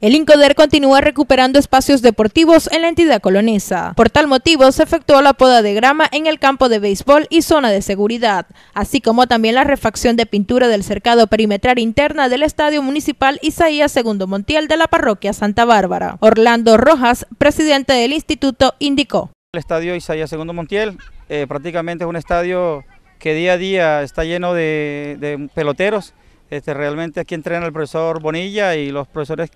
El Incoder continúa recuperando espacios deportivos en la entidad coloniza. Por tal motivo, se efectuó la poda de grama en el campo de béisbol y zona de seguridad, así como también la refacción de pintura del cercado perimetral interna del Estadio Municipal Isaías II Montiel de la Parroquia Santa Bárbara. Orlando Rojas, presidente del instituto, indicó. El Estadio Isaías Segundo Montiel eh, prácticamente es un estadio que día a día está lleno de, peloteros. Este, realmente aquí entrena el profesor Bonilla y los profesores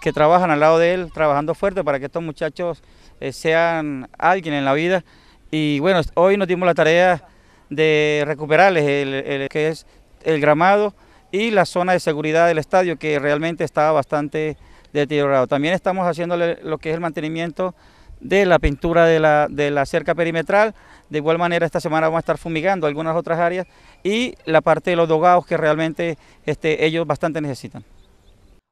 que trabajan al lado de él, trabajando fuerte para que estos muchachos eh, sean alguien en la vida. Y bueno, hoy nos dimos la tarea de recuperarles el, que es el gramado y la zona de seguridad del estadio que realmente estaba bastante deteriorado. También estamos haciendo lo que es el mantenimiento de la pintura de la, de la cerca perimetral. De igual manera esta semana vamos a estar fumigando algunas otras áreas y la parte de los dogados que realmente este, ellos bastante necesitan.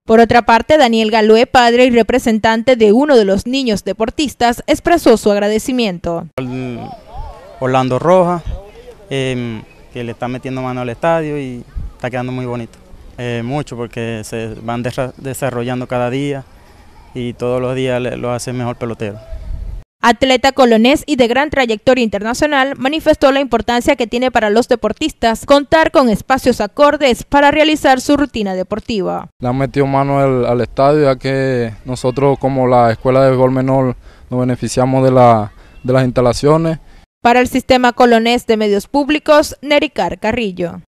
Por otra parte, Daniel Galué, padre y representante de uno de los niños deportistas, expresó su agradecimiento. Orlando roja em, que le está metiendo mano al estadio y está quedando muy bonito. Eh, mucho porque se van desarrollando cada día y todos los días lo hace mejor pelotero atleta colonés y de gran trayectoria internacional, manifestó la importancia que tiene para los deportistas contar con espacios acordes para realizar su rutina deportiva. Le han metido mano al, estadio ya que nosotros como la escuela de gol menor nos beneficiamos de, de las instalaciones. Para el sistema colonés de medios públicos, Nericar Carrillo.